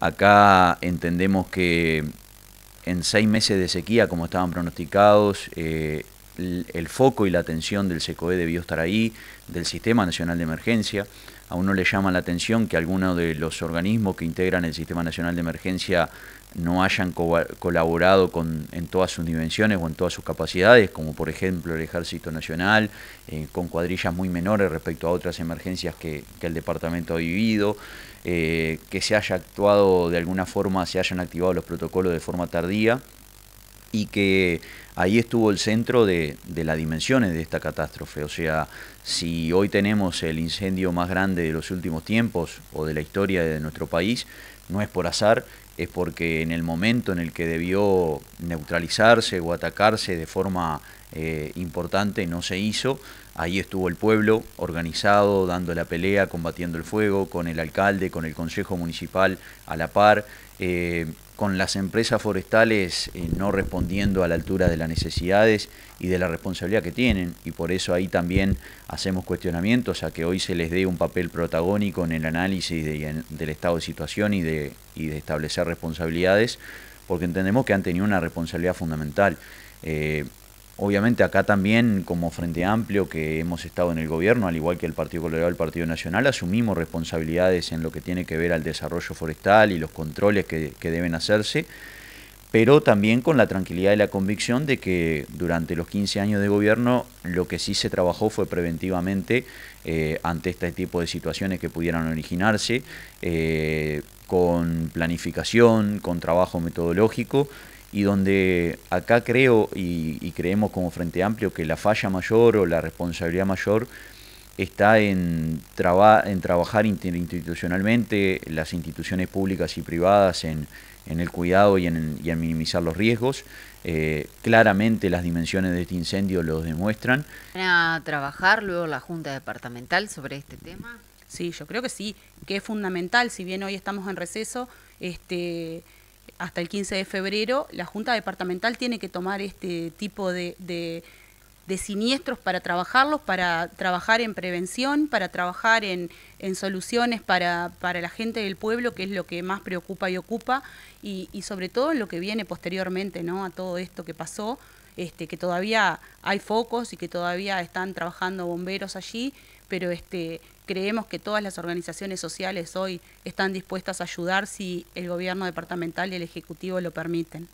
Acá entendemos que en seis meses de sequía, como estaban pronosticados, eh, el foco y la atención del SECOE e debió estar ahí, del Sistema Nacional de Emergencia. A uno le llama la atención que algunos de los organismos que integran el Sistema Nacional de Emergencia no hayan colaborado con, en todas sus dimensiones o en todas sus capacidades, como por ejemplo el Ejército Nacional, eh, con cuadrillas muy menores respecto a otras emergencias que, el departamento ha vivido, eh, que se haya actuado de alguna forma, se hayan activado los protocolos de forma tardía y que ahí estuvo el centro de, de, las dimensiones de esta catástrofe. O sea, si hoy tenemos el incendio más grande de los últimos tiempos o de la historia de nuestro país, no es por azar, es porque en el momento en el que debió neutralizarse o atacarse de forma eh, importante no se hizo. Ahí estuvo el pueblo organizado, dando la pelea, combatiendo el fuego, con el alcalde, con el consejo municipal a la par, eh, con las empresas forestales eh, no respondiendo a la altura de las necesidades y de la responsabilidad que tienen. Y por eso ahí también hacemos cuestionamientos a que hoy se les dé un papel protagónico en el análisis del estado de situación y de y de establecer responsabilidades, porque entendemos que han tenido una responsabilidad fundamental. Eh, obviamente acá también, como Frente Amplio, que hemos estado en el gobierno, al igual que el Partido Colorado y el Partido Nacional, asumimos responsabilidades en lo que tiene que ver al desarrollo forestal y los controles que, que deben hacerse pero también con la tranquilidad y la convicción de que durante los 15 años de gobierno lo que sí se trabajó fue preventivamente eh, ante este tipo de situaciones que pudieran originarse, eh, con planificación, con trabajo metodológico y donde acá creo y creemos como Frente Amplio que la falla mayor o la responsabilidad mayor está en, trabajar interinstitucionalmente las instituciones públicas y privadas en, el cuidado y en, minimizar los riesgos. Eh, claramente las dimensiones de este incendio los demuestran. ¿Van a trabajar luego la Junta Departamental sobre este tema? Sí, yo creo que sí, que es fundamental, si bien hoy estamos en receso, este, hasta el 15 de febrero la Junta Departamental tiene que tomar este tipo de de siniestros para trabajarlos, para trabajar en prevención, para trabajar en, soluciones para, la gente del pueblo, que es lo que más preocupa y ocupa, y, y sobre todo lo que viene posteriormente ¿no? a todo esto que pasó, este, que todavía hay focos y que todavía están trabajando bomberos allí, pero este, creemos que todas las organizaciones sociales hoy están dispuestas a ayudar si el gobierno departamental y el Ejecutivo lo permiten.